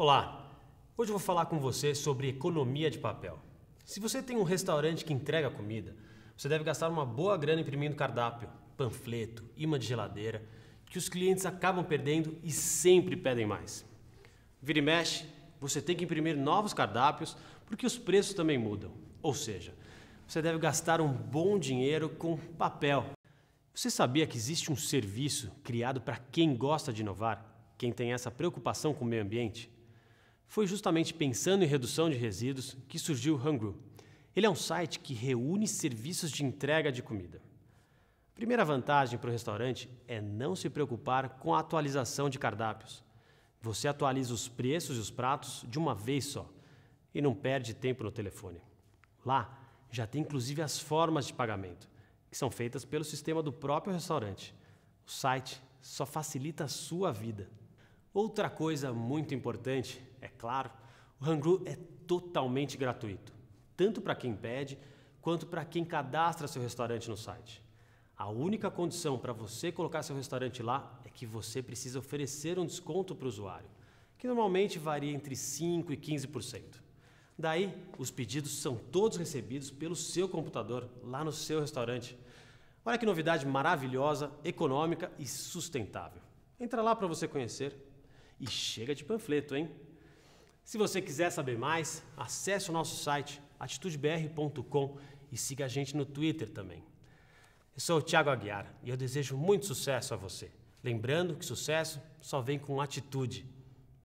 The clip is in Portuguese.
Olá! Hoje eu vou falar com você sobre economia de papel. Se você tem um restaurante que entrega comida, você deve gastar uma boa grana imprimindo cardápio, panfleto, imã de geladeira, que os clientes acabam perdendo e sempre pedem mais. Vira e mexe, você tem que imprimir novos cardápios porque os preços também mudam. Ou seja, você deve gastar um bom dinheiro com papel. Você sabia que existe um serviço criado para quem gosta de inovar? Quem tem essa preocupação com o meio ambiente? Foi justamente pensando em redução de resíduos que surgiu o Hangru. Ele é um site que reúne serviços de entrega de comida. A primeira vantagem para o restaurante é não se preocupar com a atualização de cardápios. Você atualiza os preços e os pratos de uma vez só e não perde tempo no telefone. Lá já tem inclusive as formas de pagamento, que são feitas pelo sistema do próprio restaurante. O site só facilita a sua vida. Outra coisa muito importante claro, o Hangul é totalmente gratuito, tanto para quem pede quanto para quem cadastra seu restaurante no site. A única condição para você colocar seu restaurante lá é que você precisa oferecer um desconto para o usuário, que normalmente varia entre 5% e 15%. Daí, os pedidos são todos recebidos pelo seu computador lá no seu restaurante. Olha que novidade maravilhosa, econômica e sustentável. Entra lá para você conhecer e chega de panfleto, hein? Se você quiser saber mais, acesse o nosso site atitudebr.com e siga a gente no Twitter também. Eu sou o Thiago Aguiar e eu desejo muito sucesso a você. Lembrando que sucesso só vem com atitude.